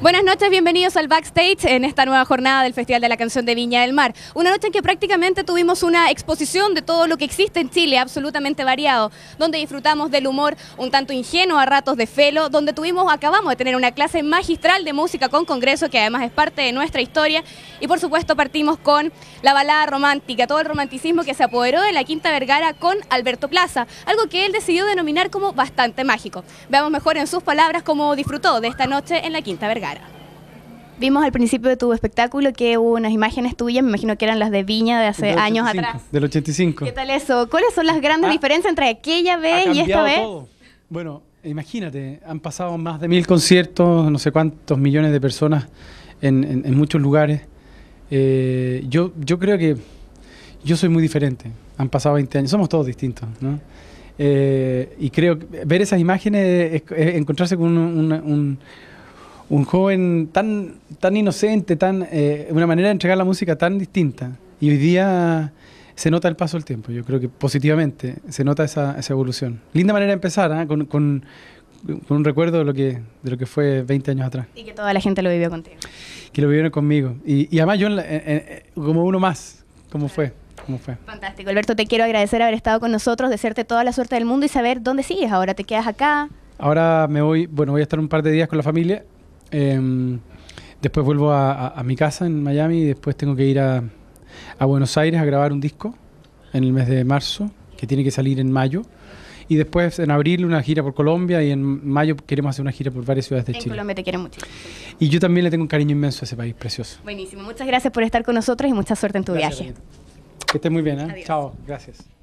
Buenas noches, bienvenidos al backstage en esta nueva jornada del Festival de la Canción de Viña del Mar. Una noche en que prácticamente tuvimos una exposición de todo lo que existe en Chile, absolutamente variado, donde disfrutamos del humor un tanto ingenuo a ratos de felo, donde tuvimos, acabamos de tener una clase magistral de música con Congreso, que además es parte de nuestra historia, y por supuesto partimos con la balada romántica, todo el romanticismo que se apoderó de la Quinta Vergara con Alberto Plaza, algo que él decidió denominar como bastante mágico. Veamos mejor en sus palabras cómo disfrutó de esta noche en la Quinta Vergara. Vimos al principio de tu espectáculo que hubo unas imágenes tuyas, me imagino que eran las de Viña de hace años atrás. Del 85. ¿Qué tal eso? ¿Cuáles son las grandes ah, diferencias entre aquella vez y esta vez? Bueno, imagínate, han pasado más de mil conciertos, no sé cuántos millones de personas en, muchos lugares. Eh, yo, yo creo que yo soy muy diferente. Han pasado 20 años, somos todos distintos, ¿no? Eh, y creo que ver esas imágenes es, encontrarse con un un joven tan, tan inocente, tan, eh, una manera de entregar la música tan distinta. Y hoy día se nota el paso del tiempo, yo creo que positivamente se nota esa, esa evolución. Linda manera de empezar, ¿ah? con, con, un recuerdo de lo, que, de lo que fue 20 años atrás. Y que toda la gente lo vivió contigo. Que lo vivieron conmigo. Y, además yo como uno más, como fue. ¿Cómo fue? Fantástico. Alberto, te quiero agradecer haber estado con nosotros, desearte toda la suerte del mundo y saber dónde sigues ahora. ¿Te quedas acá? Ahora me voy, bueno, voy a estar un par de días con la familia Em, después vuelvo a, mi casa en Miami y después tengo que ir a, Buenos Aires a grabar un disco en el mes de marzo, que tiene que salir en mayo. Y después en abril una gira por Colombia y en mayo queremos hacer una gira por varias ciudades de Chile. Colombia te Y yo también le tengo un cariño inmenso a ese país precioso. Buenísimo. Muchas gracias por estar con nosotros y mucha suerte en tu viaje. Que estés muy bien. ¿eh? Chao. Gracias.